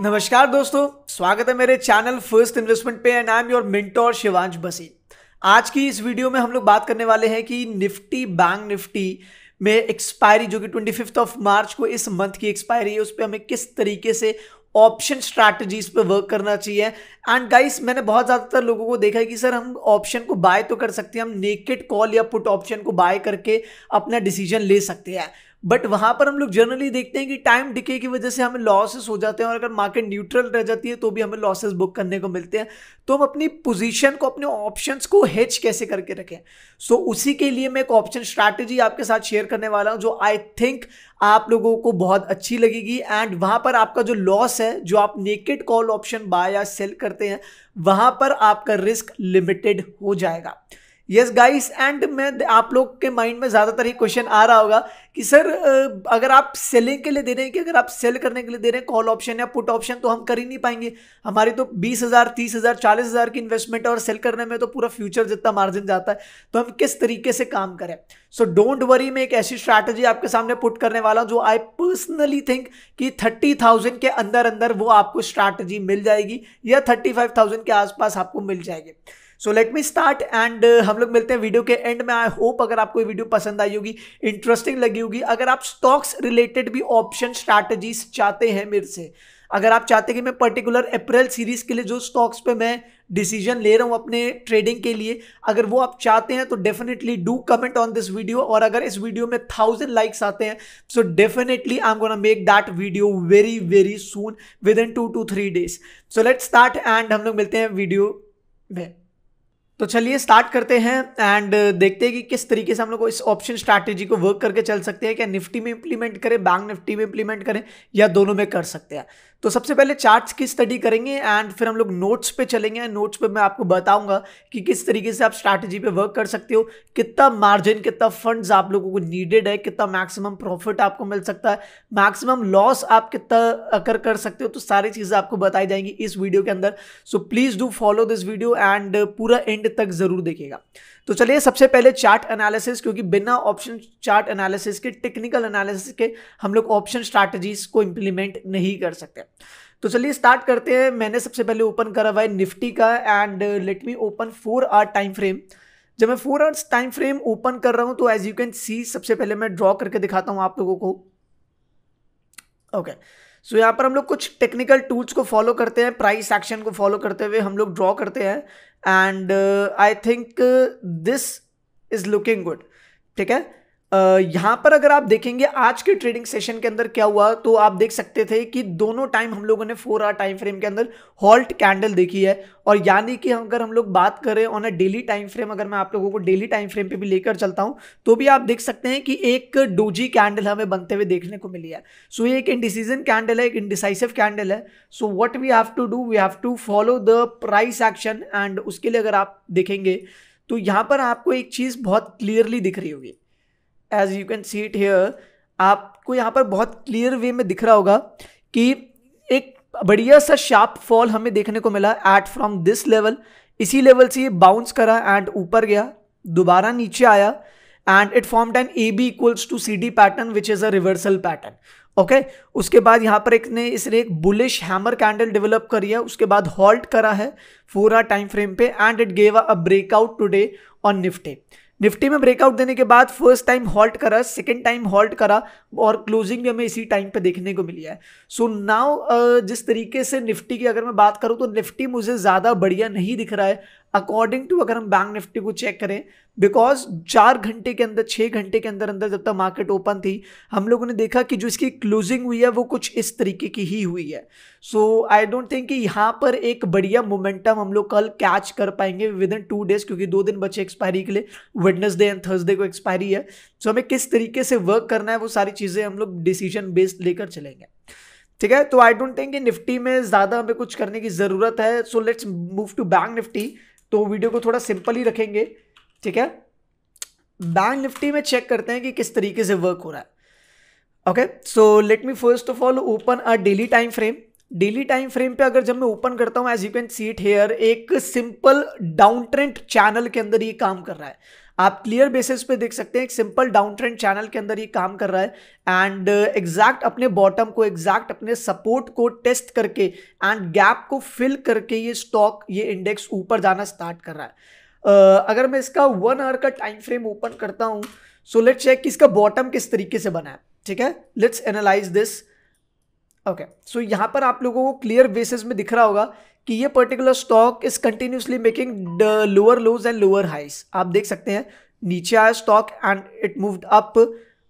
नमस्कार दोस्तों स्वागत है मेरे चैनल फर्स्ट इन्वेस्टमेंट पे and I am your mentor Shivansh Bassi आज की इस वीडियो में हम लोग बात करने वाले हैं कि निफ्टी बैंक निफ्टी में एक्सपायरी जो कि ट्वेंटी फिफ्थ ऑफ मार्च को इस मंथ की एक्सपायरी है उस पर हमें किस तरीके से ऑप्शन स्ट्रैटेजीज पे वर्क करना चाहिए एंड गाइस मैंने बहुत ज़्यादातर लोगों को देखा है कि सर हम ऑप्शन को बाय तो कर सकते हैं हम नेकेड कॉल या पुट ऑप्शन को बाय करके अपना डिसीजन ले सकते हैं बट वहां पर हम लोग जनरली देखते हैं कि टाइम डिके की वजह से हमें लॉसेस हो जाते हैं और अगर मार्केट न्यूट्रल रह जाती है तो भी हमें लॉसेस बुक करने को मिलते हैं तो हम अपनी पोजीशन को अपने ऑप्शंस को हेज कैसे करके रखें सो so, उसी के लिए मैं एक ऑप्शन स्ट्रैटेजी आपके साथ शेयर करने वाला हूँ जो आई थिंक आप लोगों को बहुत अच्छी लगेगी एंड वहां पर आपका जो लॉस है जो आप नेकेड कॉल ऑप्शन बाय या सेल करते हैं वहां पर आपका रिस्क लिमिटेड हो जाएगा यस गाइस एंड मैं आप लोग के माइंड में ज़्यादातर ही क्वेश्चन आ रहा होगा कि सर अगर आप सेलिंग के लिए दे रहे हैं कि अगर आप सेल करने के लिए दे रहे हैं कॉल ऑप्शन या पुट ऑप्शन तो हम कर ही नहीं पाएंगे हमारी तो बीस हज़ार तीस हज़ार चालीस हज़ार की इन्वेस्टमेंट है और सेल करने में तो पूरा फ्यूचर जितना मार्जिन जाता है तो हम किस तरीके से काम करें सो डोंट वरी मैं एक ऐसी स्ट्रैटेजी आपके सामने पुट करने वाला हूँ जो आई पर्सनली थिंक कि थर्टी थाउजेंड के अंदर अंदर वो आपको स्ट्रैटेजी मिल जाएगी या थर्टी फाइव थाउजेंड के आसपास आपको मिल जाएगी so let me start and हम लोग मिलते हैं वीडियो के एंड में आई होप अगर आपको वीडियो पसंद आई होगी इंटरेस्टिंग लगी होगी अगर आप स्टॉक्स रिलेटेड भी ऑप्शन स्ट्रैटेजीज चाहते हैं मेरे से अगर आप चाहते हैं कि मैं पर्टिकुलर अप्रैल सीरीज़ के लिए जो स्टॉक्स पे मैं डिसीजन ले रहा हूँ अपने ट्रेडिंग के लिए अगर वो आप चाहते हैं तो definitely do comment on this video और अगर इस वीडियो में थाउजेंड लाइक्स आते हैं so definitely I am gonna make that video very very soon within two two three days so let start and हम लोग मिलते हैं वीडियो में तो चलिए स्टार्ट करते हैं एंड uh, देखते हैं कि किस तरीके से हम लोग को इस ऑप्शन स्ट्रैटेजी को वर्क करके चल सकते हैं क्या निफ्टी में इंप्लीमेंट करें बैंक निफ्टी में इंप्लीमेंट करें या दोनों में कर सकते हैं तो सबसे पहले चार्ट्स की स्टडी करेंगे एंड फिर हम लोग नोट्स पे चलेंगे एंड नोट्स पे मैं आपको बताऊंगा कि किस तरीके से आप स्ट्रैटेजी पे वर्क कर सकते हो कितना मार्जिन कितना फंड्स आप लोगों को नीडेड है कितना मैक्सिमम प्रॉफिट आपको मिल सकता है मैक्सिमम लॉस आप कितना अकर कर सकते हो तो सारी चीज़ें आपको बताई जाएंगी इस वीडियो के अंदर so please do follow this video and पूरा एंड तक ज़रूर देखिएगा तो चलिए सबसे पहले चार्ट एनालिसिस क्योंकि बिना ऑप्शन चार्ट एनालिसिस के टेक्निकल एनालिसिस के हम लोग ऑप्शन स्ट्रैटेजीज को इम्प्लीमेंट नहीं कर सकते तो चलिए स्टार्ट करते हैं मैंने सबसे पहले ओपन करा हुआ है निफ्टी का and let me open four hour time frame जब मैं four hours time frame open कर रहा हूँ तो एज यू कैन सी सबसे पहले मैं ड्रॉ करके दिखाता हूँ आप लोगों को ओके okay. सो so, यहाँ पर हम लोग कुछ टेक्निकल टूल्स को फॉलो करते हैं प्राइस एक्शन को फॉलो करते हुए हम लोग ड्रॉ करते हैं and I think this is looking good ठीक है यहाँ पर अगर आप देखेंगे आज के ट्रेडिंग सेशन के अंदर क्या हुआ तो आप देख सकते थे कि दोनों टाइम हम लोगों ने फोर आर टाइम फ्रेम के अंदर हॉल्ट कैंडल देखी है और यानी कि अगर हम लोग बात करें on a daily time frame अगर मैं आप लोगों को डेली टाइम फ्रेम पे भी लेकर चलता हूँ तो भी आप देख सकते हैं कि एक डोजी कैंडल हमें बनते हुए देखने को मिली है सो ये एक इंडिसीजन कैंडल है एक इंडिसाइसिव कैंडल है so what we have to do we have to follow the price action and उसके लिए अगर आप देखेंगे तो यहाँ पर आपको एक चीज़ बहुत क्लियरली दिख रही होगी as you can see it here आपको यहाँ पर बहुत क्लियर वे में दिख रहा होगा कि एक बढ़िया सा शार्प फॉल हमें देखने को मिला एट फ्रॉम दिस लेवल इसी लेवल से ये बाउंस करा एंड ऊपर गया दोबारा नीचे आया and it form time A B equals to C D pattern which is a reversal pattern okay उसके बाद यहाँ पर एक ने इसने एक बुलिश हैमर कैंडल डेवलप करी है उसके बाद हॉल्ट करा है फोर आर टाइम फ्रेम पे and it gave a breakout today on Nifty Nifty में ब्रेकआउट देने के बाद फर्स्ट टाइम हॉल्ट करा सेकेंड टाइम हॉल्ट करा और क्लोजिंग भी हमें इसी टाइम पे देखने को मिली है सो so नाउ जिस तरीके से निफ्टी की अगर मैं बात करूँ तो निफ्टी मुझे ज़्यादा बढ़िया नहीं दिख रहा है अकॉर्डिंग टू अगर हम बैंक निफ्टी को चेक करें बिकॉज चार घंटे के अंदर छः घंटे के अंदर अंदर जब तक मार्केट ओपन थी हम लोगों ने देखा कि जो इसकी क्लोजिंग हुई है वो कुछ इस तरीके की ही हुई है सो आई डोंट थिंक कि यहाँ पर एक बढ़िया मोमेंटम हम लोग कल कैच कर पाएंगे विद इन टू डेज क्योंकि दो दिन बचे एक्सपायरी के लिए वेडनेसडे एंड थर्सडे को एक्सपायरी है सो so, हमें किस तरीके से वर्क करना है वो सारी चीज़ें हम लोग डिसीजन बेस्ड लेकर चलेंगे ठीक है तो आई डोंट थिंक निफ्टी में ज़्यादा हमें कुछ करने की ज़रूरत है so let's move to bank Nifty तो वीडियो को थोड़ा सिंपल ही रखेंगे ठीक है बैंक निफ्टी में चेक करते हैं कि किस तरीके से वर्क हो रहा है okay so let me first of all open a daily time frame daily time frame पे अगर जब मैं ओपन करता हूँ as you can see it here एक सिंपल डाउन ट्रेंड चैनल के अंदर ये काम कर रहा है आप क्लियर बेसिस पे देख सकते हैं एक सिंपल डाउन ट्रेंड चैनल के अंदर ये काम कर रहा है एंड एग्जैक्ट uh, अपने बॉटम को एग्जैक्ट अपने सपोर्ट को टेस्ट करके एंड गैप को फिल करके ये स्टॉक ये इंडेक्स ऊपर जाना स्टार्ट कर रहा है uh, अगर मैं इसका वन आवर का टाइम फ्रेम ओपन करता हूँ सो लेट चेक कि इसका बॉटम किस तरीके से बना है ठीक है let's analyse this okay so यहाँ पर आप लोगों को क्लियर बेसिस में दिख रहा होगा कि ये particular stock is continuously making lower lows and lower highs आप देख सकते हैं नीचे आया stock and it moved up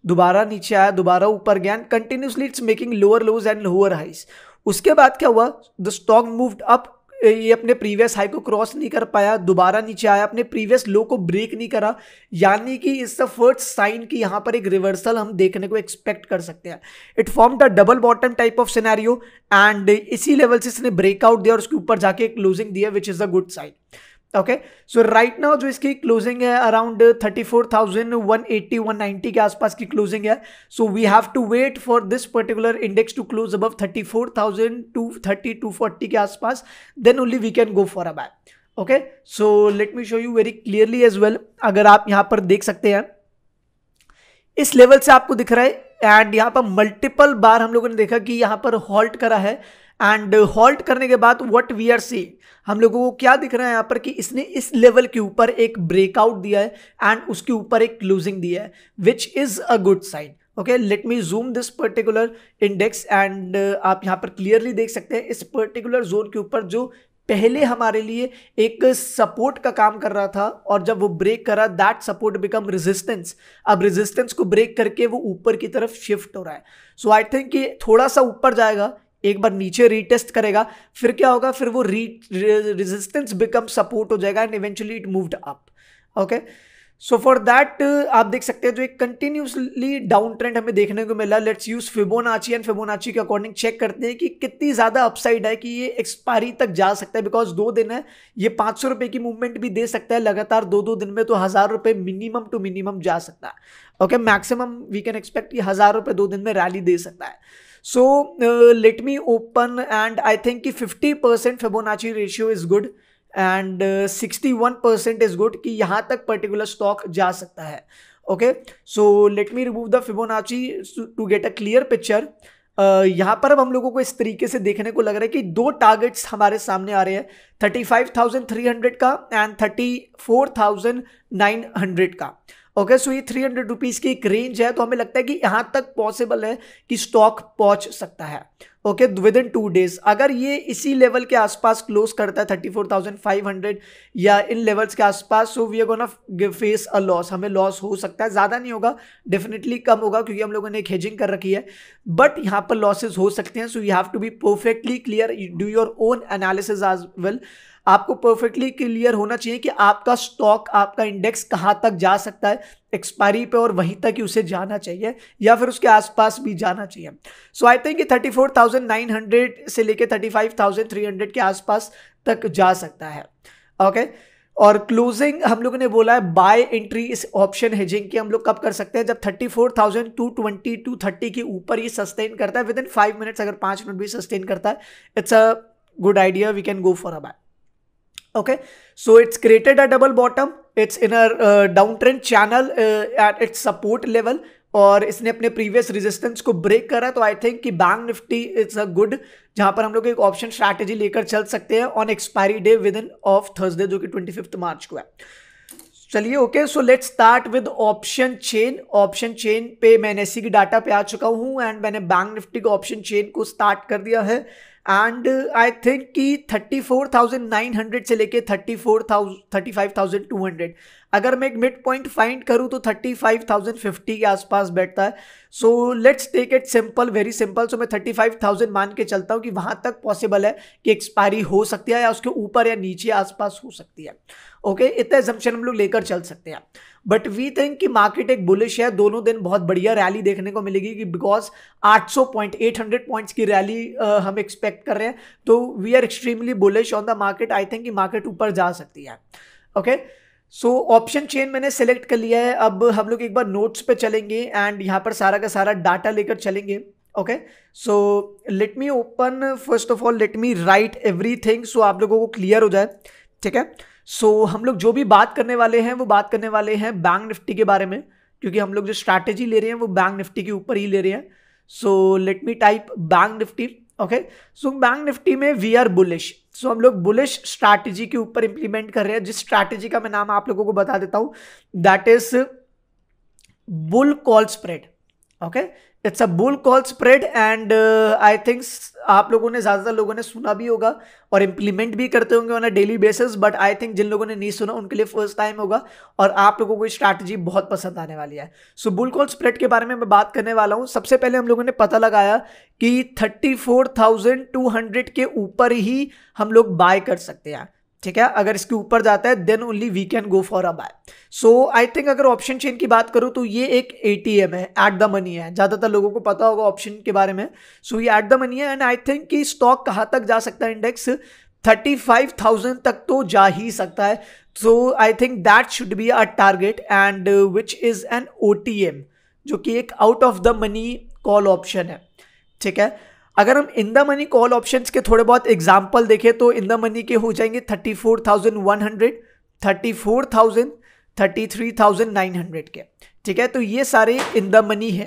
दोबारा नीचे आया दोबारा ऊपर गया and continuously it's making lower lows and lower highs उसके बाद क्या हुआ द स्टॉक मूव्ड अप ये अपने प्रीवियस हाई को क्रॉस नहीं कर पाया दोबारा नीचे आया अपने प्रीवियस लो को ब्रेक नहीं करा यानी कि इस द फर्स्ट साइन कि यहाँ पर एक रिवर्सल हम देखने को एक्सपेक्ट कर सकते हैं it form the double bottom type of scenario and इसी लेवल से इसने ब्रेकआउट दिया और उसके ऊपर जाके एक क्लोजिंग दिया which is a good sign okay so right now जो इसकी क्लोजिंग है around thirty four thousand one eighty one ninety के आसपास की क्लोजिंग है so we have to wait for this particular index to close above thirty four thousand to thirty two forty के आसपास then only we can go for a buy okay so let me show you very clearly as well अगर आप यहाँ पर देख सकते हैं इस लेवल से आपको दिख रहा है एंड यहाँ पर मल्टीपल बार हम लोगों ने देखा कि यहाँ पर हॉल्ट करा है एंड हॉल्ट uh, करने के बाद व्हाट वी आर सी हम लोगों को क्या दिख रहा है यहाँ पर कि इसने इस लेवल के ऊपर एक ब्रेकआउट दिया है एंड उसके ऊपर एक क्लोजिंग दिया है which is a good sign okay let me zoom this particular index and आप यहाँ पर क्लियरली देख सकते हैं इस पर्टिकुलर जोन के ऊपर जो पहले हमारे लिए एक सपोर्ट का काम कर रहा था और जब वो ब्रेक करा दैट सपोर्ट बिकम रेजिस्टेंस अब रेजिस्टेंस को ब्रेक करके वो ऊपर की तरफ शिफ्ट हो रहा है सो आई थिंक ये थोड़ा सा ऊपर जाएगा एक बार नीचे रीटेस्ट करेगा फिर क्या होगा फिर वो री रेजिस्टेंस बिकम सपोर्ट हो जाएगा and eventually it moved up okay so for that आप देख सकते हैं जो एक कंटिन्यूसली डाउन ट्रेंड हमें देखने को मिला let's use Fibonacci and Fibonacci के अकॉर्डिंग चेक करते हैं कि कितनी ज़्यादा अपसाइड है कि ये एक्सपायरी तक जा सकता है बिकॉज दो दिन है ये पाँच सौ रुपये की मूवमेंट भी दे सकता है लगातार दो दो दिन में तो हज़ार रुपये मिनिमम टू मिनिमम जा सकता है okay maximum we can expect कि हज़ार रुपये दो दिन में रैली दे सकता है so let me open and I think कि 50 percent Fibonacci ratio is good and sixty one percent is good कि यहाँ तक पर्टिकुलर स्टॉक जा सकता है okay so let me remove the Fibonacci to get a clear picture Uh, यहाँ पर अब हम लोगों को इस तरीके से देखने को लग रहा है कि दो टारगेट्स हमारे सामने आ रहे हैं thirty five thousand three hundred का and thirty four thousand nine hundred का ओके सो ये थ्री हंड्रेड रुपीज़ की एक रेंज है तो हमें लगता है कि यहाँ तक पॉसिबल है कि स्टॉक पहुँच सकता है okay within two days अगर ये इसी लेवल के आसपास क्लोज करता है thirty four thousand five hundred या इन लेवल्स के आसपास so we are gonna face a loss हमें लॉस हो सकता है ज़्यादा नहीं होगा डेफिनेटली कम होगा क्योंकि हम लोगों ने एक हेजिंग कर रखी है बट यहाँ पर लॉसेज हो सकते हैं so you have to be perfectly clear do your own analysis as well आपको परफेक्टली क्लियर होना चाहिए कि आपका स्टॉक आपका इंडेक्स कहाँ तक जा सकता है एक्सपायरी पे और वहीं तक ही उसे जाना चाहिए या फिर उसके आसपास भी जाना चाहिए सो आई थिंक ये 34,900 से लेके 35,300 के आसपास तक जा सकता है ओके okay? और क्लोजिंग हम लोग ने बोला है बाय एंट्री इस ऑप्शन हेजिंग की हम लोग कब कर सकते हैं जब thirty four thousand two twenty two thirty के ऊपर ही सस्टेन करता है विद इन फाइव मिनट्स अगर पाँच मिनट भी सस्टेन करता है it's a good idea we can go for a buy okay so it's created a double bottom it's in a uh, downtrend channel uh, at its support level और इसने अपने previous resistance को break करा तो I think कि bank Nifty it's a good जहां पर हम लोग एक ऑप्शन स्ट्रैटेजी लेकर चल सकते हैं on expiry day within of Thursday जो कि ट्वेंटी फिफ्थ मार्च को है चलिए okay so let's start with option chain option chain पे मैं एनएससी की डाटा पे आ चुका हूँ एंड मैंने बैंक निफ्टी के ऑप्शन चेन को स्टार्ट कर दिया है एंड आई थिंक कि 34,900 से लेके 34,000 35,200 अगर मैं एक मिड पॉइंट फाइंड करूँ तो 35,050 के आसपास बैठता है so let's take it simple very simple so मैं 35,000 मान के चलता हूँ कि वहाँ तक पॉसिबल है कि एक्सपायरी हो सकती है या उसके ऊपर या नीचे आसपास हो सकती है ओके okay? इतना एग्जम्पन हम लोग लेकर चल सकते हैं बट वी थिंक कि मार्केट एक बुलिश है दोनों दिन बहुत बढ़िया रैली देखने को मिलेगी कि बिकॉज 800 पॉइंट 800 पॉइंट्स की रैली हम एक्सपेक्ट कर रहे हैं तो we are extremely bullish on the market I think कि मार्केट ऊपर जा सकती है ओके सो ऑप्शन चेन मैंने सेलेक्ट कर लिया है अब हम लोग एक बार नोट्स पे चलेंगे एंड यहाँ पर सारा का सारा डाटा लेकर चलेंगे okay so let me open first of all let me write everything so आप लोगों को क्लियर हो जाए ठीक है सो so, हम लोग जो भी बात करने वाले हैं वो बात करने वाले हैं बैंक निफ्टी के बारे में क्योंकि हम लोग जो स्ट्रैटेजी ले रहे हैं वो बैंक निफ्टी के ऊपर ही ले रहे हैं so let me type bank Nifty okay so bank Nifty में वी आर बुलिश सो हम लोग बुलिश स्ट्रैटेजी के ऊपर इंप्लीमेंट कर रहे हैं जिस स्ट्रैटेजी का मैं नाम आप लोगों को बता देता हूँ that is bull call spread okay it's a bull call spread and I think आप लोगों ने ज़्यादातर लोगों ने सुना भी होगा और इम्प्लीमेंट भी करते होंगे on a daily basis but I think जिन लोगों ने नहीं सुना उनके लिए फर्स्ट टाइम होगा और आप लोगों को स्ट्रैटेजी बहुत पसंद आने वाली है सो बुल कॉल स्प्रेड के बारे में मैं बात करने वाला हूँ सबसे पहले हम लोगों ने पता लगाया कि thirty four thousand two hundred के ऊपर ही हम लोग बाय कर सकते हैं ठीक है अगर इसके ऊपर जाता है then only we can go for a buy so I think अगर ऑप्शन चेन की बात करूँ तो ये एक एम है एट द मनी है ज़्यादातर लोगों को पता होगा ऑप्शन के बारे में सो ये एट द मनी है एंड आई थिंक कि स्टॉक कहाँ तक जा सकता है इंडेक्स थर्टी फाइव थाउजेंड तक तो जा ही सकता है so I think that should be a target and which is an O जो कि एक out of the money call option है ठीक है अगर हम in the money call options के थोड़े बहुत एग्जांपल देखें तो इन द मनी के हो जाएंगे thirty four thousand one hundred thirty four thousand thirty three thousand nine hundred के ठीक है तो ये सारे इन द मनी है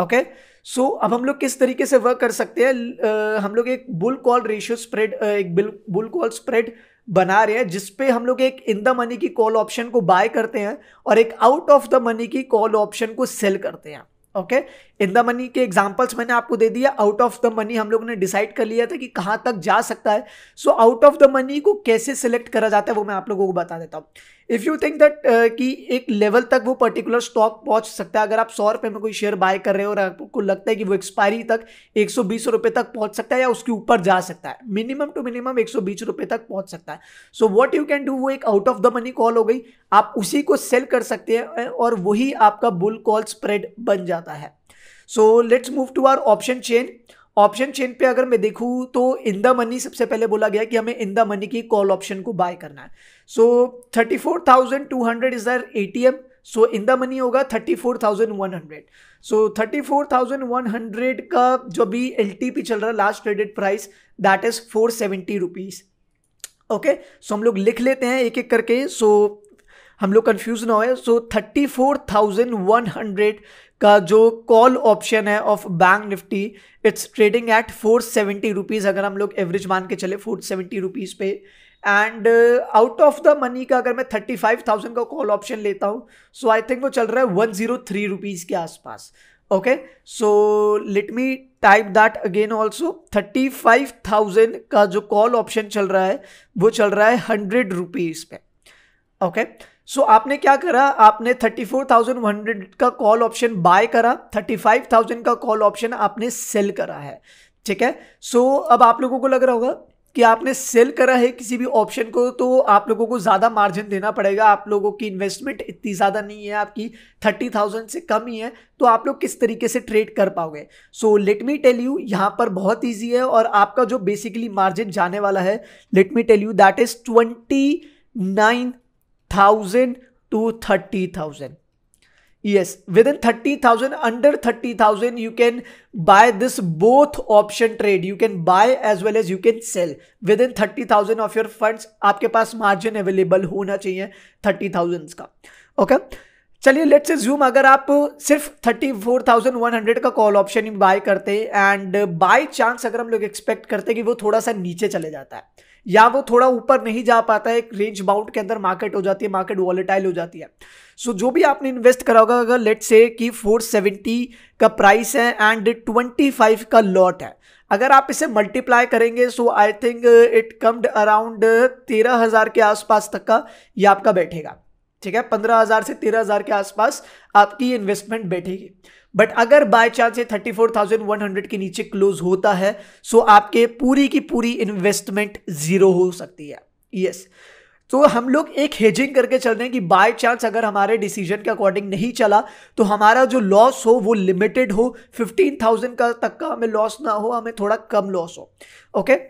ओके okay? सो so, अब हम लोग किस तरीके से वर्क कर सकते हैं हम लोग एक बुल कॉल रेशियो स्प्रेड एक बिल बुल कॉल स्प्रेड बना रहे हैं जिसपे हम लोग एक इन द मनी की कॉल ऑप्शन को बाय करते हैं और एक आउट ऑफ द मनी की कॉल ऑप्शन को सेल करते हैं ओके इन द मनी के एग्जाम्पल्स मैंने आपको दे दिया आउट ऑफ द मनी हम लोगों ने डिसाइड कर लिया था कि कहां तक जा सकता है so out of the money को कैसे सिलेक्ट करा जाता है वो मैं आप लोगों को बता देता हूं इफ़ यू थिंक दैट कि एक लेवल तक वो पर्टिकुलर स्टॉक पहुंच सकता है अगर आप सौ रुपये में कोई शेयर बाय कर रहे हो और आपको लगता है कि वो एक्सपायरी तक एक सौ बीस रुपये तक पहुंच सकता है या उसके ऊपर जा सकता है मिनिमम टू मिनिमम एक सौ बीस रुपये तक पहुंच सकता है so what you can do वो एक out of the money call हो गई आप उसी को सेल कर सकते हैं और वही आपका बुल कॉल स्प्रेड बन जाता है so let's move to our option chain option chain पे अगर मैं देखूँ तो इन द मनी सबसे पहले बोला गया कि हमें इन द मनी की कॉल ऑप्शन को बाय करना है so thirty four thousand two hundred is the A T M so in the money होगा thirty four thousand one hundred so thirty four thousand one hundred का जो भी L T P चल रहा है last traded price that is four seventy rupees okay so हम लोग लिख लेते हैं एक एक करके सो so, हम लोग कंफ्यूज ना हो so thirty four thousand one hundred का जो कॉल ऑप्शन है of bank Nifty it's trading at four seventy rupees अगर हम लोग एवरेज मान के चले फोर सेवेंटी रुपीज़ पे and out of the money का अगर मैं थर्टी फाइव थाउजेंड का कॉल ऑप्शन लेता हूँ सो आई थिंक वो चल रहा है वन जीरो थ्री रुपीज़ के आसपास okay so let me type that again also thirty five thousand का जो कॉल ऑप्शन चल रहा है वो चल रहा है हंड्रेड रुपीज़ पे ओके okay? सो so, आपने क्या करा आपने 34,100 का कॉल ऑप्शन बाय करा 35,000 का कॉल ऑप्शन आपने सेल करा है ठीक है सो so, अब आप लोगों को लग रहा होगा कि आपने सेल करा है किसी भी ऑप्शन को तो आप लोगों को ज़्यादा मार्जिन देना पड़ेगा आप लोगों की इन्वेस्टमेंट इतनी ज़्यादा नहीं है आपकी थर्टी थाउजेंड से कम ही है तो आप लोग किस तरीके से ट्रेड कर पाओगे so let me tell you यहाँ पर बहुत ईजी है और आपका जो बेसिकली मार्जिन जाने वाला है let me tell you that is twenty nine thousand to thirty thousand yes within thirty thousand under thirty thousand you can buy this both option trade you can buy as well as you can sell within thirty thousand of your funds आपके पास margin available होना चाहिए thirty thousand का okay चलिए let's zoom अगर आप सिर्फ thirty four thousand one hundred का कॉल ऑप्शन बाय करते हैं एंड बाय चांस अगर हम लोग एक्सपेक्ट करते हैं कि वो थोड़ा सा नीचे चले जाता है या वो थोड़ा ऊपर नहीं जा पाता है एक रेंज बाउंड के अंदर मार्केट हो जाती है मार्केट वॉलेटाइल हो जाती है सो so, जो भी आपने इन्वेस्ट करा होगा अगर लेट से कि 470 का प्राइस है एंड 25 का लॉट है अगर आप इसे मल्टीप्लाई करेंगे so I think it comed around तेरह हज़ार के आसपास तक का ये आपका बैठेगा ठीक है पंद्रह हज़ार से तेरह हज़ार के आसपास आपकी इन्वेस्टमेंट बैठेगी बट अगर बाय चांस ये 34,100 के नीचे क्लोज होता है सो आपके पूरी की पूरी इन्वेस्टमेंट जीरो हो सकती है यस yes. तो हम लोग एक हेजिंग करके चल रहे हैं कि बाय चांस अगर हमारे डिसीजन के अकॉर्डिंग नहीं चला तो हमारा जो लॉस हो वो लिमिटेड हो फिफ्टीन थाउजेंड का तक का हमें लॉस ना हो हमें थोड़ा कम लॉस हो ओके okay?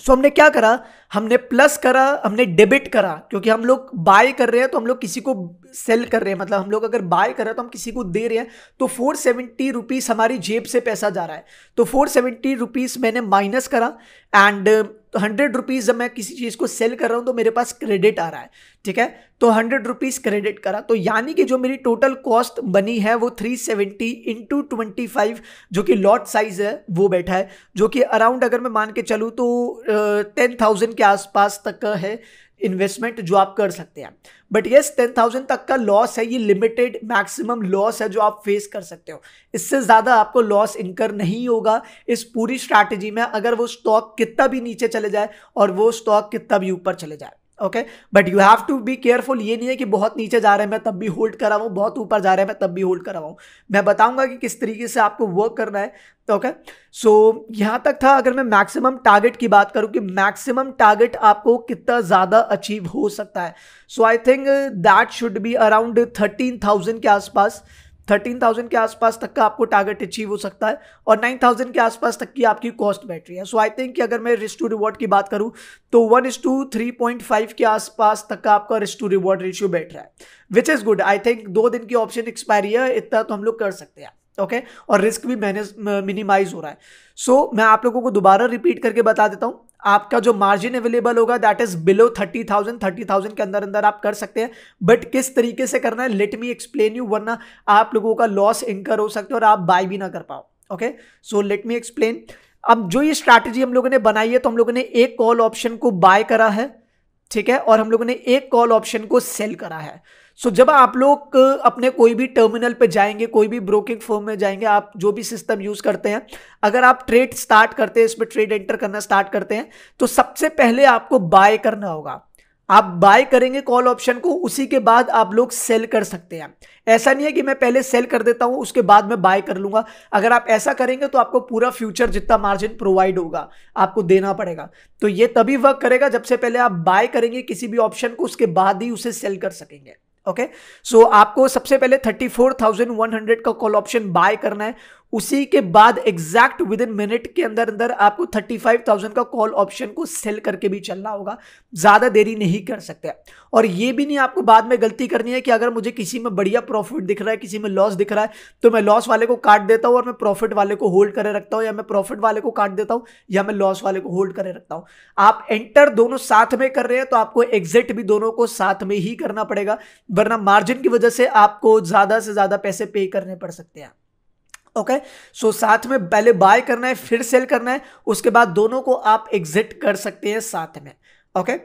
सो so, हमने क्या करा हमने प्लस करा हमने डेबिट करा क्योंकि हम लोग बाय कर रहे हैं तो हम लोग किसी को सेल कर रहे हैं मतलब हम लोग अगर बाय कर रहे हैं तो हम किसी को दे रहे हैं तो फोर सेवेंटी रुपीज़ हमारी जेब से पैसा जा रहा है तो फोर सेवेंटी रुपीज़ मैंने माइनस करा एंड तो हंड्रेड रुपीज़ जब मैं किसी चीज़ को सेल कर रहा हूँ तो मेरे पास क्रेडिट आ रहा है ठीक है तो हंड्रेड रुपीज़ क्रेडिट करा तो यानी कि जो मेरी टोटल कॉस्ट बनी है वो three seventy into twenty five जो कि लॉट साइज़ है वो बैठा है जो कि अराउंड अगर मैं मान के चलूँ तो टेन थाउजेंड के आसपास तक है इन्वेस्टमेंट जो आप कर सकते हैं बट येस टेन थाउजेंड तक का लॉस है ये लिमिटेड मैक्सिमम लॉस है जो आप फेस कर सकते हो इससे ज़्यादा आपको लॉस इनकर नहीं होगा इस पूरी स्ट्रैटेजी में अगर वो स्टॉक कितना भी नीचे चले जाए और वो स्टॉक कितना भी ऊपर चले जाए okay but you have to be careful ये नहीं है कि बहुत नीचे जा रहे हैं मैं तब भी होल्ड कराऊँ बहुत ऊपर जा रहे हैं मैं तब भी होल्ड कराऊँ मैं बताऊंगा कि किस तरीके से आपको वर्क करना है ओके सो यहाँ तक था अगर मैं मैक्सिमम टारगेट की बात करूँ कि मैक्सिमम टारगेट आपको कितना ज़्यादा अचीव हो सकता है so I think that should be around thirteen thousand के आसपास थर्टीन थाउजेंड के आसपास तक का आपको टारगेट अचीव हो सकता है और नाइन थाउजेंड के आसपास तक की आपकी कॉस्ट बैठ रही है सो आई थिंक कि अगर मैं रिस्क टू रिवॉर्ड की बात करूं तो one is to three point five के आसपास तक का आपका रिस्क टू रिवॉर्ड रेशियो बैठ रहा है which is good I think दो दिन की ऑप्शन एक्सपायरी है इतना तो हम लोग कर सकते हैं ओके okay? और रिस्क भी मैनेज मिनिमाइज हो रहा है सो so, मैं आप लोगों को दोबारा रिपीट करके बता देता हूँ आपका जो मार्जिन अवेलेबल होगा that is below thirty thousand thirty thousand के अंदर अंदर आप कर सकते हैं बट किस तरीके से करना है लेट मी एक्सप्लेन यू वरना आप लोगों का लॉस इंकर हो सकते हो और आप बाय भी ना कर पाओ okay so let me explain अब जो ये स्ट्रैटेजी हम लोगों ने बनाई है तो हम लोगों ने एक कॉल ऑप्शन को बाय करा है ठीक है और हम लोगों ने एक कॉल ऑप्शन को सेल करा है सो so, जब आप लोग अपने कोई भी टर्मिनल पे जाएंगे कोई भी ब्रोकिंग फॉर्म में जाएंगे आप जो भी सिस्टम यूज़ करते हैं अगर आप ट्रेड स्टार्ट करते हैं इसमें ट्रेड एंटर करना स्टार्ट करते हैं तो सबसे पहले आपको बाय करना होगा आप बाय करेंगे कॉल ऑप्शन को उसी के बाद आप लोग सेल कर सकते हैं ऐसा नहीं है कि मैं पहले सेल कर देता हूं उसके बाद मैं बाय कर लूंगा अगर आप ऐसा करेंगे तो आपको पूरा फ्यूचर जितना मार्जिन प्रोवाइड होगा आपको देना पड़ेगा तो ये तभी वर्क करेगा जब से पहले आप बाय करेंगे किसी भी ऑप्शन को उसके बाद ही उसे सेल कर सकेंगे ओके okay? सो so, आपको सबसे पहले 34,100 का कॉल ऑप्शन बाय करना है उसी के बाद एग्जैक्ट विद इन मिनट के अंदर अंदर आपको 35,000 का कॉल ऑप्शन को सेल करके भी चलना होगा ज़्यादा देरी नहीं कर सकते और ये भी नहीं आपको बाद में गलती करनी है कि अगर मुझे किसी में बढ़िया प्रॉफिट दिख रहा है किसी में लॉस दिख रहा है तो मैं लॉस वाले को काट देता हूँ और मैं प्रॉफिट वाले को होल्ड करे रखता हूँ या मैं प्रॉफिट वाले को काट देता हूँ या मैं लॉस वाले को होल्ड करे रखता हूँ आप एंटर दोनों साथ में कर रहे हैं तो आपको एग्जिट भी दोनों को साथ में ही करना पड़ेगा वरना मार्जिन की वजह से आपको ज़्यादा से ज़्यादा पैसे पे करने पड़ सकते हैं ओके okay? सो so, साथ में पहले बाय करना है फिर सेल करना है उसके बाद दोनों को आप एग्जिट कर सकते हैं साथ में ओके okay?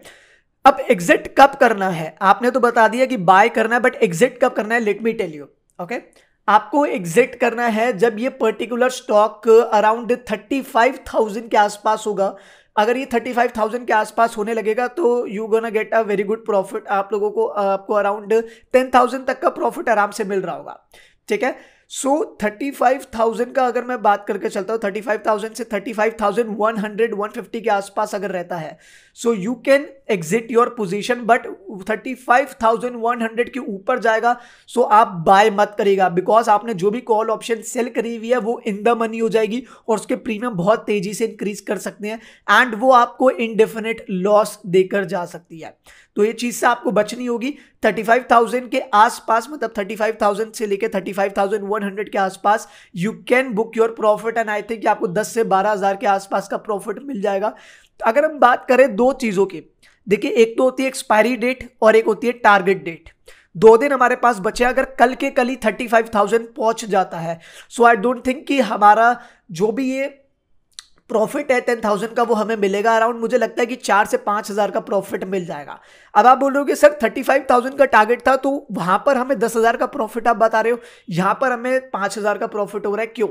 अब एग्जिट कब करना है आपने तो बता दिया कि बाय करना है बट एग्जिट कब करना है let me tell you okay आपको एग्जिट करना है जब ये particular stock around thirty five thousand के आसपास होगा अगर ये थर्टी फाइव थाउजेंड के आसपास होने लगेगा तो you gonna get a very good profit आप लोगों को आपको अराउंड टेन थाउजेंड तक का प्रॉफिट आराम से मिल रहा होगा ठीक है सो थर्टी फाइव थाउजेंड का अगर मैं बात करके चलता हूँ थर्टी फाइव थाउजेंड से thirty five thousand one hundred one fifty के आसपास अगर रहता है so you can exit your position but thirty five thousand one hundred के ऊपर जाएगा सो so आप बाय मत करेगा बिकॉज आपने जो भी कॉल ऑप्शन सेल करी हुई है वो इन द मनी हो जाएगी और उसके प्रीमियम बहुत तेजी से इंक्रीज कर सकते हैं एंड वो आपको इनडेफिनेट लॉस देकर जा सकती है तो ये चीज़ से आपको बचनी होगी थर्टी फाइव थाउजेंड के आसपास मतलब थर्टी फाइव थाउजेंड से लेकर thirty five thousand one hundred के आसपास you can book your profit and I think आपको दस से बारह हज़ार के आसपास का प्रॉफिट मिल जाएगा तो अगर हम बात करें दो चीज़ों की देखिए एक तो होती है एक्सपायरी डेट और एक होती है टारगेट डेट दो दिन हमारे पास बचे अगर कल के कल ही थर्टी फाइव थाउजेंड पहुंच जाता है सो आई डोंट थिंक कि हमारा जो भी ये प्रॉफिट है टेन थाउजेंड का वो हमें मिलेगा अराउंड मुझे लगता है कि चार से पांच हज़ार का प्रॉफिट मिल जाएगा अब आप बोल रहे हो कि सर थर्टी फाइव थाउजेंड का टारगेट था तो वहां पर हमें दस हज़ार का प्रॉफिट आप बता रहे हो यहां पर हमें पांच हज़ार का प्रॉफिट हो रहा है क्यों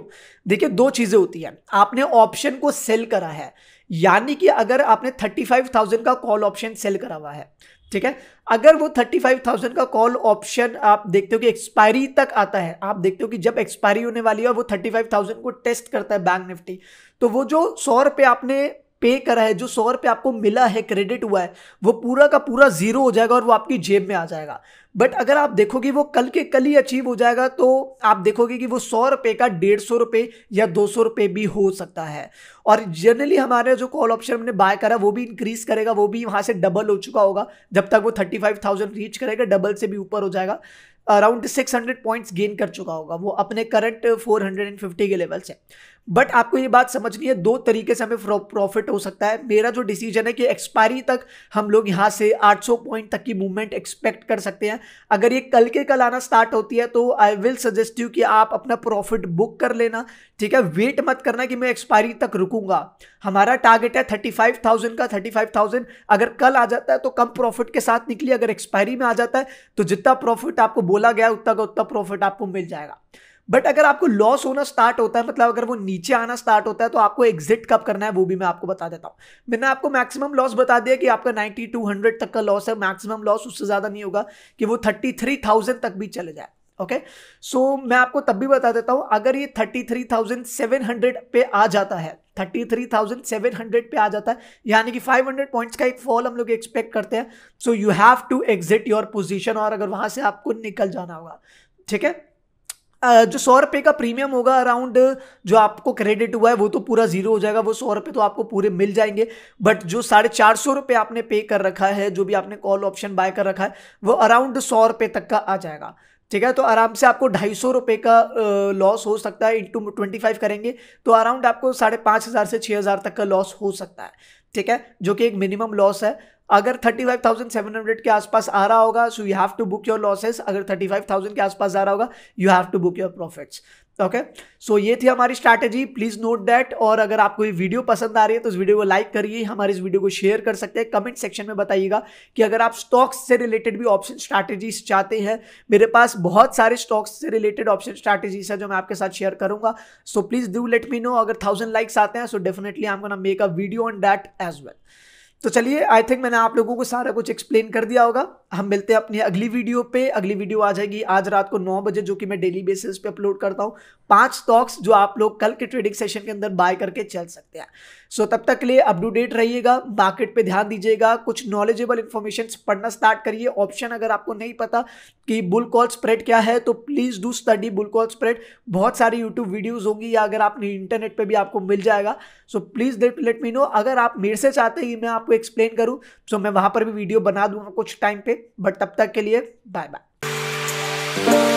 देखिए दो चीज़ें होती है आपने ऑप्शन को सेल करा है यानी कि अगर आपने थर्टी फाइव थाउजेंड का कॉल ऑप्शन सेल करा हुआ है ठीक है अगर वो थर्टी फाइव थाउजेंड का कॉल ऑप्शन आप देखते हो कि एक्सपायरी तक आता है आप देखते हो कि जब एक्सपायरी होने वाली है वो थर्टी फाइव थाउजेंड को टेस्ट करता है बैंक निफ्टी तो वो जो सौ रुपये आपने पे करा है जो सौ रुपये आपको मिला है क्रेडिट हुआ है वो पूरा का पूरा जीरो हो जाएगा और वो आपकी जेब में आ जाएगा बट अगर आप देखोगे वो कल के कल ही अचीव हो जाएगा तो आप देखोगे कि वो सौ रुपये का डेढ़ सौ रुपये या दो सौ रुपये भी हो सकता है और जनरली हमारे जो कॉल ऑप्शन हमने बाय करा वो भी इंक्रीज करेगा वो भी वहाँ से डबल हो चुका होगा जब तक वो थर्टी फाइव थाउजेंड रीच करेगा डबल से भी ऊपर हो जाएगा around six hundred points gain कर चुका होगा वो अपने current four hundred and fifty के लेवल से बट आपको ये बात समझनी है दो तरीके से हमें प्रॉफिट हो सकता है मेरा जो डिसीजन है कि एक्सपायरी तक हम लोग यहाँ से 800 पॉइंट तक की मूवमेंट एक्सपेक्ट कर सकते हैं अगर ये कल के कल आना स्टार्ट होती है तो आई विल सजेस्ट यू कि आप अपना प्रॉफिट बुक कर लेना ठीक है वेट मत करना कि मैं एक्सपायरी तक रुकूंगा हमारा टारगेट है थर्टी फाइव थाउजेंड का थर्टी फाइव थाउजेंड अगर कल आ जाता है तो कम प्रॉफिट के साथ निकली अगर एक्सपायरी में आ जाता है तो जितना प्रॉफिट आपको बोला गया उतना का उतना प्रॉफिट आपको मिल जाएगा बट अगर आपको लॉस होना स्टार्ट होता है मतलब अगर वो नीचे आना स्टार्ट होता है तो आपको एग्जिट कब करना है वो भी मैं आपको बता देता हूँ मैंने आपको मैक्सिमम लॉस बता दिया कि आपका 90 टू 100 तक का लॉस है मैक्सिमम लॉस उससे ज़्यादा नहीं होगा कि वो 33,000 तक भी चले जाए ओके सो so, मैं आपको तब भी बता देता हूँ अगर ये 33,700 पे आ जाता है 33,700 पे आ जाता है यानी कि 500 पॉइंट्स का एक फॉल हम लोग एक्सपेक्ट करते हैं so you have to exit your position और अगर वहां से आपको निकल जाना होगा ठीक है जो सौ रुपये का प्रीमियम होगा अराउंड जो आपको क्रेडिट हुआ है वो तो पूरा जीरो हो जाएगा वो सौ रुपये तो आपको पूरे मिल जाएंगे बट जो साढ़े चार सौ रुपये आपने पे कर रखा है जो भी आपने कॉल ऑप्शन बाय कर रखा है वो अराउंड सौ रुपये तक का आ जाएगा ठीक है तो आराम से आपको ढाई सौ रुपये का लॉस हो सकता है इंटू ट्वेंटी फाइव करेंगे तो अराउंड आपको साढ़े पाँच हज़ार से छः हज़ार तक का लॉस हो सकता है ठीक है जो कि एक मिनिमम लॉस है अगर 35,700 के आसपास आ रहा होगा so you have to book your losses अगर 35,000 के आसपास आ रहा होगा you have to book your profits okay okay? So so, ये थी हमारी स्ट्रैटेजी प्लीज नोट दैट और अगर आपको ये वीडियो पसंद आ रही है तो इस वीडियो को लाइक करिए हमारे इस वीडियो को शेयर कर सकते हैं कमेंट सेक्शन में बताइएगा कि अगर आप स्टॉक्स से रिलेटेड भी ऑप्शन स्ट्रैटेजीज चाहते हैं मेरे पास बहुत सारे स्टॉक्स से रिलेटेड ऑप्शन स्ट्रैटेजीज है जो मैं आपके साथ शेयर करूंगा so please do let me know अगर थाउजेंड लाइक्स आते हैं so definitely I am gonna make a video on that as well तो चलिए आई थिंक मैंने आप लोगों को सारा कुछ एक्सप्लेन कर दिया होगा हम मिलते हैं अपनी अगली वीडियो पे अगली वीडियो आ जाएगी आज रात को नौ बजे जो कि मैं डेली बेसिस पे अपलोड करता हूँ पांच स्टॉक्स जो आप लोग कल के ट्रेडिंग सेशन के अंदर बाय करके चल सकते हैं सो तब तक के लिए अप टू डेट रहिएगा मार्केट पे ध्यान दीजिएगा कुछ नॉलेजेबल इन्फॉर्मेशन पढ़ना स्टार्ट करिए ऑप्शन अगर आपको नहीं पता कि बुल कॉल स्प्रेड क्या है तो please do study bull call spread बहुत सारी यूट्यूब वीडियोज़ होंगी या अगर आपने इंटरनेट पर भी आपको मिल जाएगा so please let let me know अगर आप मेरे से चाहते हैं मैं आपको एक्सप्लेन करूँ सो मैं वहाँ पर भी वीडियो बना दूंगा कुछ टाइम पे बट तब तक के लिए बाय बाय